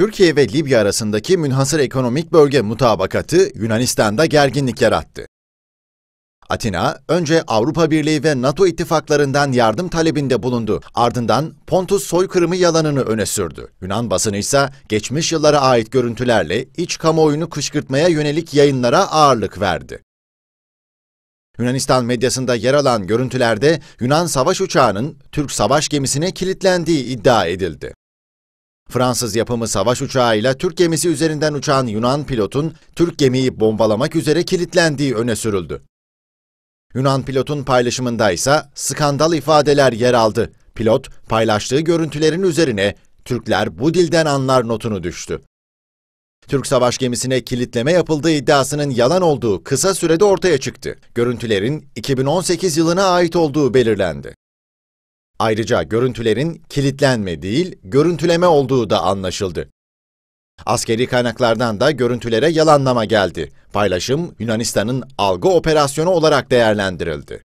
Türkiye ve Libya arasındaki münhasır ekonomik bölge mutabakatı Yunanistan'da gerginlik yarattı. Atina, önce Avrupa Birliği ve NATO ittifaklarından yardım talebinde bulundu. Ardından Pontus soykırımı yalanını öne sürdü. Yunan basını ise geçmiş yıllara ait görüntülerle iç kamuoyunu kışkırtmaya yönelik yayınlara ağırlık verdi. Yunanistan medyasında yer alan görüntülerde Yunan savaş uçağının Türk savaş gemisine kilitlendiği iddia edildi. Fransız yapımı savaş uçağıyla Türk gemisi üzerinden uçan Yunan pilotun Türk gemiyi bombalamak üzere kilitlendiği öne sürüldü. Yunan pilotun paylaşımında ise skandal ifadeler yer aldı. Pilot paylaştığı görüntülerin üzerine Türkler bu dilden anlar notunu düştü. Türk savaş gemisine kilitleme yapıldığı iddiasının yalan olduğu kısa sürede ortaya çıktı. Görüntülerin 2018 yılına ait olduğu belirlendi. Ayrıca görüntülerin kilitlenme değil, görüntüleme olduğu da anlaşıldı. Askeri kaynaklardan da görüntülere yalanlama geldi. Paylaşım Yunanistan'ın algı operasyonu olarak değerlendirildi.